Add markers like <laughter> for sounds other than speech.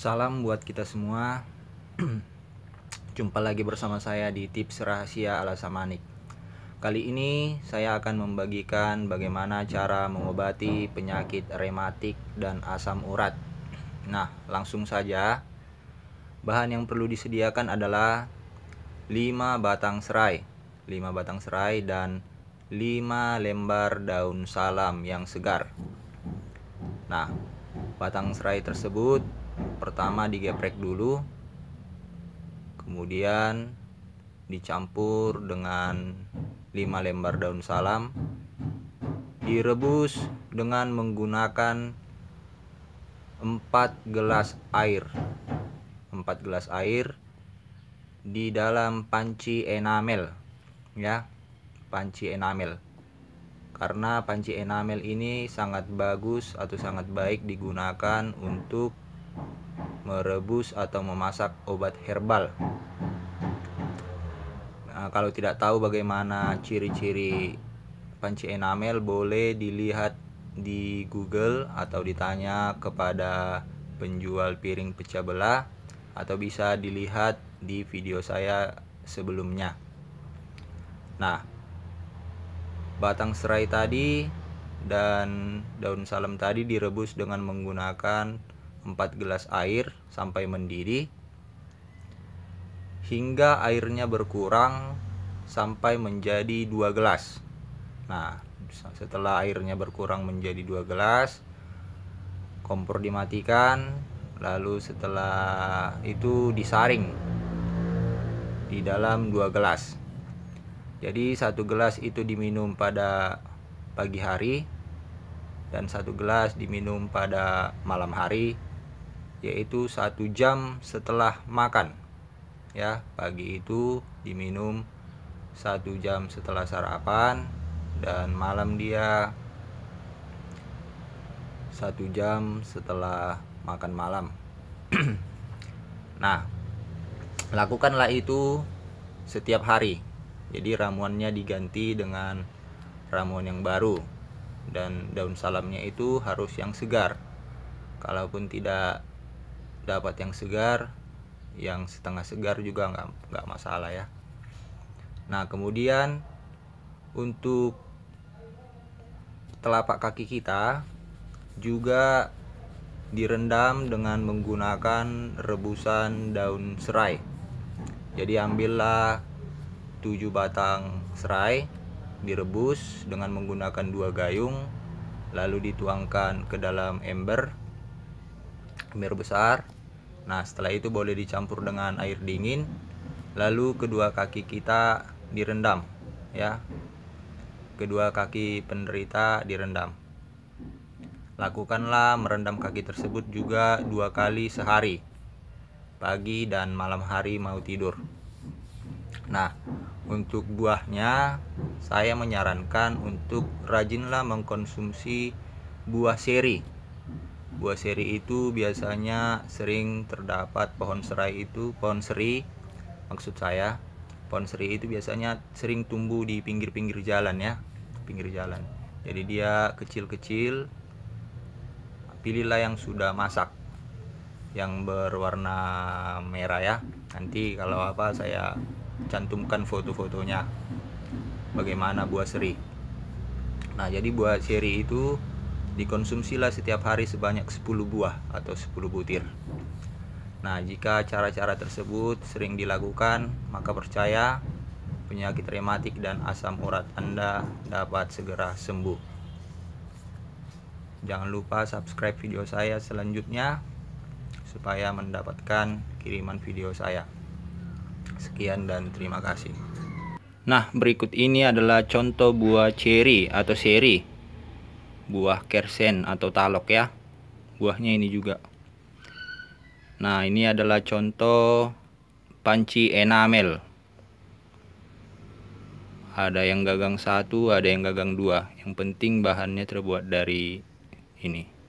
Salam buat kita semua. <clears throat> Jumpa lagi bersama saya di tips rahasia ala Samanik. Kali ini saya akan membagikan bagaimana cara mengobati penyakit rematik dan asam urat. Nah, langsung saja. Bahan yang perlu disediakan adalah 5 batang serai, 5 batang serai dan 5 lembar daun salam yang segar. Nah, batang serai tersebut pertama digeprek dulu kemudian dicampur dengan 5 lembar daun salam direbus dengan menggunakan 4 gelas air 4 gelas air di dalam panci enamel ya panci enamel karena panci enamel ini sangat bagus atau sangat baik digunakan untuk merebus atau memasak obat herbal. Nah, kalau tidak tahu bagaimana ciri-ciri panci enamel boleh dilihat di Google atau ditanya kepada penjual piring pecah belah atau bisa dilihat di video saya sebelumnya. Nah, batang serai tadi dan daun salam tadi direbus dengan menggunakan 4 gelas air sampai mendidih hingga airnya berkurang sampai menjadi 2 gelas. Nah, setelah airnya berkurang menjadi 2 gelas, kompor dimatikan, lalu setelah itu disaring di dalam 2 gelas. Jadi satu gelas itu diminum pada pagi hari dan satu gelas diminum pada malam hari yaitu satu jam setelah makan ya pagi itu diminum satu jam setelah sarapan dan malam dia satu jam setelah makan malam <clears throat> nah lakukanlah itu setiap hari jadi ramuannya diganti dengan ramuan yang baru dan daun salamnya itu harus yang segar kalaupun tidak dapat yang segar yang setengah segar juga nggak nggak masalah ya nah kemudian untuk telapak kaki kita juga direndam dengan menggunakan rebusan daun serai. Jadi ambillah 7 batang serai direbus dengan menggunakan dua gayung lalu dituangkan ke dalam ember ember besar Nah, setelah itu boleh dicampur dengan air dingin. Lalu kedua kaki kita direndam, ya. Kedua kaki penderita direndam. Lakukanlah merendam kaki tersebut juga dua kali sehari, pagi dan malam hari mau tidur. Nah, untuk buahnya, saya menyarankan untuk rajinlah mengkonsumsi buah seri Buah seri itu biasanya sering terdapat pohon serai itu, pohon seri maksud saya. Pohon seri itu biasanya sering tumbuh di pinggir-pinggir jalan ya, pinggir jalan. Jadi dia kecil-kecil. Pilihlah yang sudah masak. Yang berwarna merah ya. Nanti kalau apa saya cantumkan foto-fotonya. Bagaimana buah seri? Nah, jadi buah seri itu dikonsumsilah setiap hari sebanyak 10 buah atau 10 butir. Nah, jika cara-cara tersebut sering dilakukan, maka percaya penyakit rematik dan asam urat Anda dapat segera sembuh. Jangan lupa subscribe video saya selanjutnya supaya mendapatkan kiriman video saya. Sekian dan terima kasih. Nah, berikut ini adalah contoh buah ceri atau seri buah kersen atau talok ya buahnya ini juga nah ini adalah contoh panci enamel ada yang gagang satu ada yang gagang dua yang penting bahannya terbuat dari ini